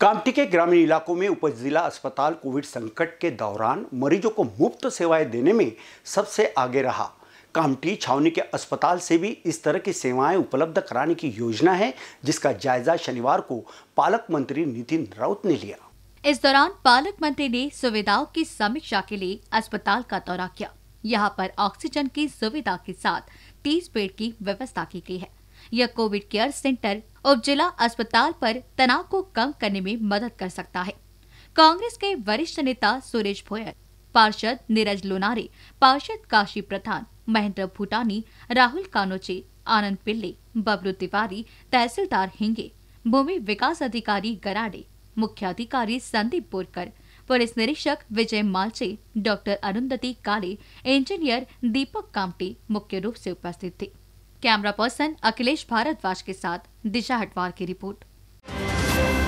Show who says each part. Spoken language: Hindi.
Speaker 1: कामटी के ग्रामीण इलाकों में उपजिला जिला अस्पताल कोविड संकट के दौरान मरीजों को मुफ्त सेवाएं देने में सबसे आगे रहा कामटी छावनी के अस्पताल से भी इस तरह की सेवाएं उपलब्ध कराने की योजना है जिसका जायजा शनिवार को पालक मंत्री नितिन राउत ने लिया
Speaker 2: इस दौरान पालक मंत्री ने सुविधाओं की समीक्षा के लिए अस्पताल का दौरा किया यहाँ पर ऑक्सीजन की सुविधा के साथ तीस बेड की व्यवस्था की गई है यह कोविड केयर सेंटर जिला अस्पताल पर तनाव को कम करने में मदद कर सकता है कांग्रेस के वरिष्ठ नेता सुरेश भोयर पार्षद नीरज लोनारे पार्षद काशी प्रधान महेंद्र भूटानी राहुल कानोचे आनंद पिल्ले बबलू तिवारी तहसीलदार हिंगे भूमि विकास अधिकारी गराडे मुख्य अधिकारी संदीप बोरकर पुलिस निरीक्षक विजय मालचे डॉक्टर अरुंधति काले इंजीनियर दीपक कामटे मुख्य रूप से उपस्थित थे कैमरा पर्सन अखिलेश भारद्वाज के साथ दिशा हटवार की रिपोर्ट